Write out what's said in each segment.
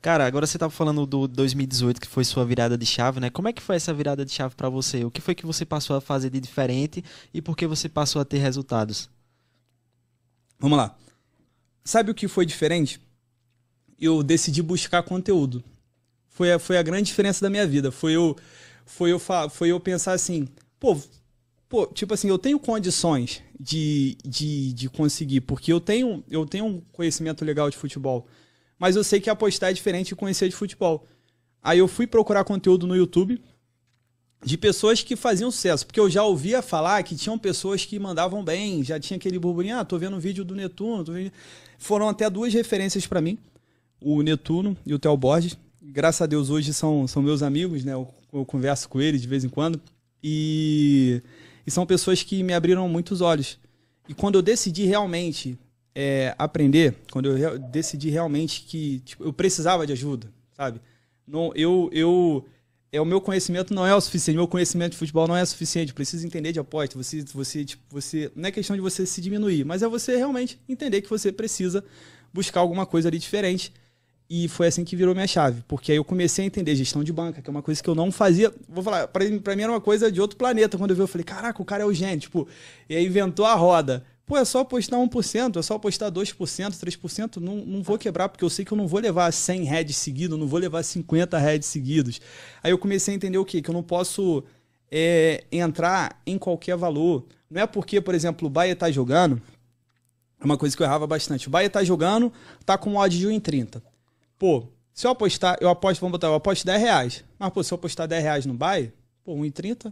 Cara, agora você tava falando do 2018 que foi sua virada de chave, né? Como é que foi essa virada de chave para você? O que foi que você passou a fazer de diferente e por que você passou a ter resultados? Vamos lá. Sabe o que foi diferente? Eu decidi buscar conteúdo. Foi a, foi a grande diferença da minha vida. Foi eu foi eu foi eu pensar assim, pô, pô, tipo assim, eu tenho condições de, de, de conseguir, porque eu tenho eu tenho um conhecimento legal de futebol mas eu sei que apostar é diferente de conhecer de futebol. Aí eu fui procurar conteúdo no YouTube de pessoas que faziam sucesso, porque eu já ouvia falar que tinham pessoas que mandavam bem, já tinha aquele burburinho, ah, tô vendo um vídeo do Netuno, vendo... foram até duas referências para mim, o Netuno e o Theo Borges. Graças a Deus hoje são, são meus amigos, né? Eu, eu converso com eles de vez em quando e, e são pessoas que me abriram muitos olhos. E quando eu decidi realmente é, aprender, quando eu decidi realmente que tipo, eu precisava de ajuda, sabe? Não, eu, eu, é, o meu conhecimento não é o suficiente, meu conhecimento de futebol não é suficiente, preciso entender de aposta, você, você, tipo, você, não é questão de você se diminuir, mas é você realmente entender que você precisa buscar alguma coisa ali diferente. E foi assim que virou minha chave, porque aí eu comecei a entender gestão de banca, que é uma coisa que eu não fazia. Vou falar, para mim, mim era uma coisa de outro planeta quando eu vi. Eu falei, caraca, o cara é o gênio, tipo, e aí inventou a roda. Pô, é só apostar 1%, é só apostar 2%, 3%, não, não vou quebrar, porque eu sei que eu não vou levar 100 heads seguidos, não vou levar 50 heads seguidos. Aí eu comecei a entender o quê? Que eu não posso é, entrar em qualquer valor. Não é porque, por exemplo, o Bahia tá jogando, é uma coisa que eu errava bastante. O Bahia tá jogando, tá com um odd de 1,30. Pô, se eu apostar, eu aposto, vamos botar, eu aposto 10 reais. Mas, pô, se eu apostar 10 reais no Bahia, pô, 1,30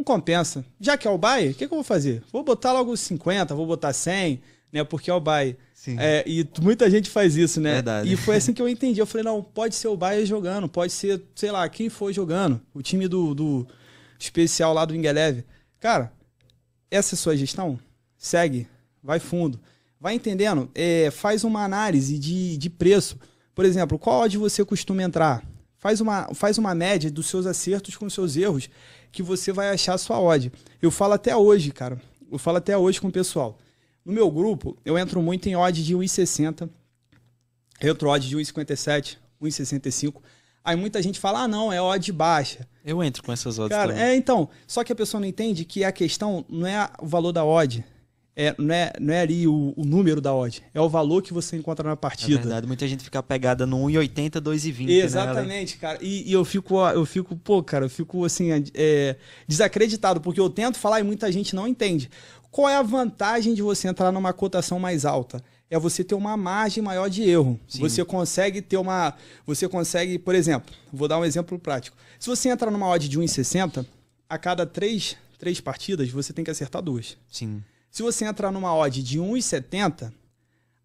não compensa. Já que é o buy, o que, que, eu vou fazer? Vou botar logo 50, vou botar 100, né? Porque é o buy. É, e muita gente faz isso, né? Verdade. E foi assim que eu entendi. Eu falei, não, pode ser o buy jogando, pode ser, sei lá, quem for jogando. O time do, do especial lá do Ingeleve. Cara, essa é sua gestão? Segue, vai fundo. Vai entendendo, é, faz uma análise de, de preço. Por exemplo, qual odd você costuma entrar? Faz uma, faz uma média dos seus acertos com os seus erros, que você vai achar a sua odd. Eu falo até hoje, cara. Eu falo até hoje com o pessoal. No meu grupo, eu entro muito em odd de 1,60. Entro odd de 1,57, 1,65. Aí muita gente fala, ah, não, é odd baixa. Eu entro com essas odds Cara, também. é então. Só que a pessoa não entende que a questão não é o valor da odd é, não, é, não é ali o, o, número da odd, é o valor que você encontra na é partida. É verdade, muita gente fica pegada no 1,80, 2,20. Né, Exatamente, né, cara. E, e, eu fico, eu fico, pô, cara, eu fico assim, é, desacreditado, porque eu tento falar e muita gente não entende. Qual é a vantagem de você entrar numa cotação mais alta? É você ter uma margem maior de erro. Sim. Você consegue ter uma. Você consegue, por exemplo, vou dar um exemplo prático. Se você entrar numa odd de 1,60, a cada três, três partidas, você tem que acertar duas. Sim. Se você entrar numa odd de 1,70,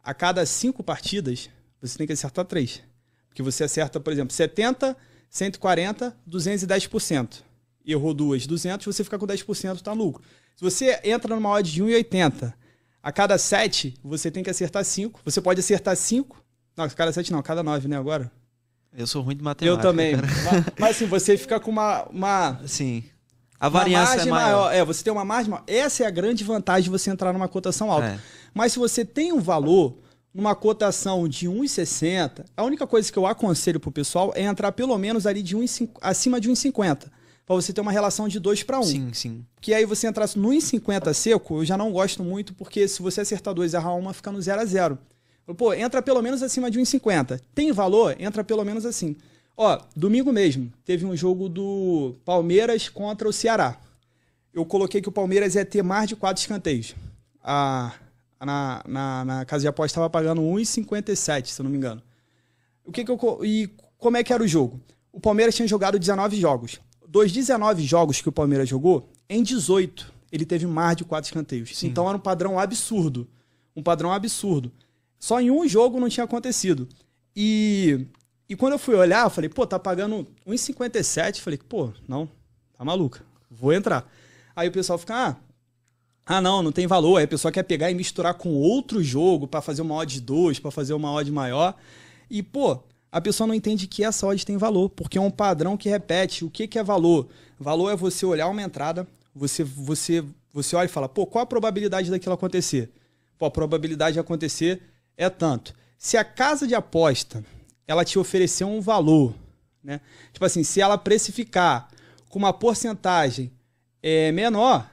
a cada 5 partidas, você tem que acertar 3. Porque você acerta, por exemplo, 70, 140, 210%. Errou 2, 200, você fica com 10%, está lucro. Se você entra numa odd de 1,80, a cada 7, você tem que acertar 5. Você pode acertar 5. Não, cada 7 não, cada 9, né, agora? Eu sou ruim de matemática. Eu também. Mas, mas, assim, você fica com uma, uma, Sim. A variância é maior. maior. É, você tem uma margem maior. Essa é a grande vantagem de você entrar numa cotação alta. É. Mas se você tem um valor, numa cotação de 1,60, a única coisa que eu aconselho pro pessoal é entrar pelo menos ali de 1, 5, acima de 1,50. Pra você ter uma relação de 2 para 1. Sim, sim. Que aí você entrar no 1,50 seco, eu já não gosto muito, porque se você acertar 2 e errar 1, fica no 0 a 0. Pô, entra pelo menos acima de 1,50. Tem valor? Entra pelo menos assim. Ó, domingo mesmo, teve um jogo do Palmeiras contra o Ceará. Eu coloquei que o Palmeiras ia ter mais de quatro escanteios. A, na, na, na casa de aposta estava pagando 1,57, se eu não me engano. O que, que eu, e como é que era o jogo? O Palmeiras tinha jogado 19 jogos. Dos 19 jogos que o Palmeiras jogou, em 18 ele teve mais de quatro escanteios. Sim. Então era um padrão absurdo. Um padrão absurdo. Só em um jogo não tinha acontecido. E e quando eu fui olhar, eu falei, pô, tá pagando 1,57. Falei, pô, não, tá maluca, vou entrar. Aí o pessoal fica, ah, ah não, não tem valor. Aí a pessoa quer pegar e misturar com outro jogo para fazer uma odd 2, para fazer uma odd maior. E, pô, a pessoa não entende que essa odd tem valor, porque é um padrão que repete. O que, que é valor? Valor é você olhar uma entrada, você, você, você olha e fala, pô, qual a probabilidade daquilo acontecer? Pô, a probabilidade de acontecer é tanto. Se a casa de aposta ela te oferecer um valor, né? Tipo assim, se ela precificar com uma porcentagem é, menor,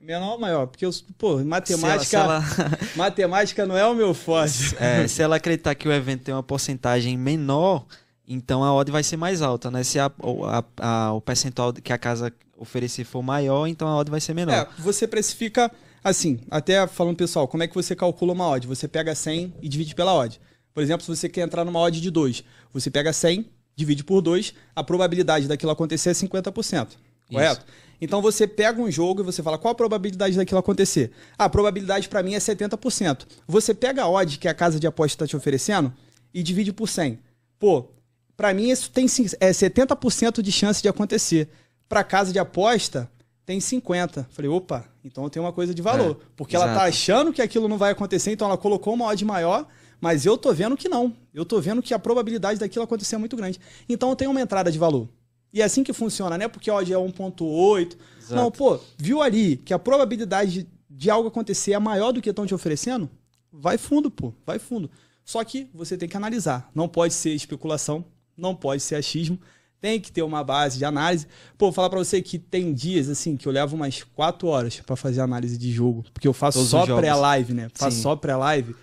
menor ou maior, porque eu, pô, matemática, se ela, se ela... matemática não é o meu forte. É, se ela acreditar que o evento tem uma porcentagem menor, então a odd vai ser mais alta, né? Se a, a, a, o percentual que a casa oferecer for maior, então a odd vai ser menor. É, você precifica assim, até falando pessoal, como é que você calcula uma odd? Você pega 100 e divide pela odd. Por exemplo, se você quer entrar numa odd de 2, você pega 100, divide por 2, a probabilidade daquilo acontecer é 50%. Correto? Isso. Então você pega um jogo e você fala qual a probabilidade daquilo acontecer. Ah, a probabilidade para mim é 70%. Você pega a odd que a casa de aposta está te oferecendo e divide por 100. Pô, para mim isso tem é 70% de chance de acontecer. Para casa de aposta tem 50. Falei, opa, então tem uma coisa de valor, é, porque exato. ela tá achando que aquilo não vai acontecer, então ela colocou uma odd maior mas eu tô vendo que não. Eu tô vendo que a probabilidade daquilo acontecer é muito grande. Então eu tenho uma entrada de valor. E é assim que funciona, né? Porque hoje é 1.8. Não, pô, viu ali que a probabilidade de, algo acontecer é maior do que estão te oferecendo? Vai fundo, pô, vai fundo. Só que você tem que analisar. Não pode ser especulação, não pode ser achismo. Tem que ter uma base de análise. Pô, vou falar para você que tem dias assim que eu levo umas 4 horas para fazer análise de jogo, porque eu faço Todos só pré-live, né? Faço Sim. só pré-live.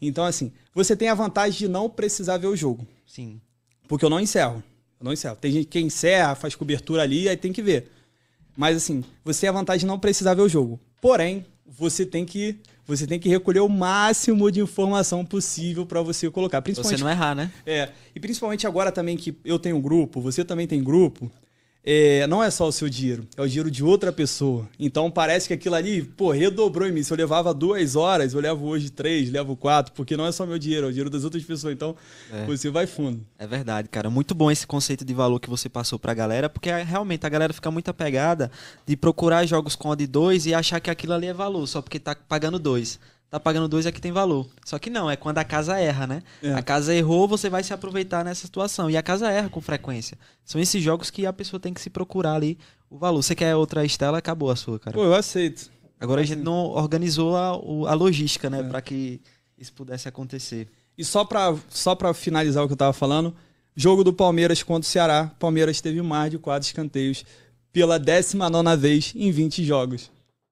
Então, assim, você tem a vantagem de não precisar ver o jogo. Sim. Porque eu não encerro. Eu não encerro. Tem gente que encerra, faz cobertura ali, aí tem que ver. Mas, assim, você tem a vantagem de não precisar ver o jogo. Porém, você tem que você tem que recolher o máximo de informação possível para você colocar. Principalmente, você não errar, né? É. E principalmente agora também que eu tenho um grupo, você também tem grupo é, não é só o seu dinheiro, é o dinheiro de outra pessoa. Então parece que aquilo ali, pô, redobrou em mim. Se eu levava duas horas, eu levo hoje três, levo quatro, porque não é só meu dinheiro, é o dinheiro das outras pessoas. Então é. você vai fundo. É verdade, cara. Muito bom esse conceito de valor que você passou pra galera, porque realmente a galera fica muito apegada de procurar jogos com a de dois e achar que aquilo ali é valor, só porque tá pagando dois tá pagando dois é que tem valor. Só que não, é quando a casa erra, né? É. A casa errou, você vai se aproveitar nessa situação. E a casa erra com frequência. São esses jogos que a pessoa tem que se procurar ali o valor. Você quer outra estela? Acabou a sua, cara. Pô, eu aceito. Agora eu a gente aceito. não organizou a, a logística, né? É. para que isso pudesse acontecer. E só para só pra finalizar o que eu tava falando, jogo do Palmeiras contra o Ceará. Palmeiras teve mais de quatro escanteios pela 19 vez em 20 jogos.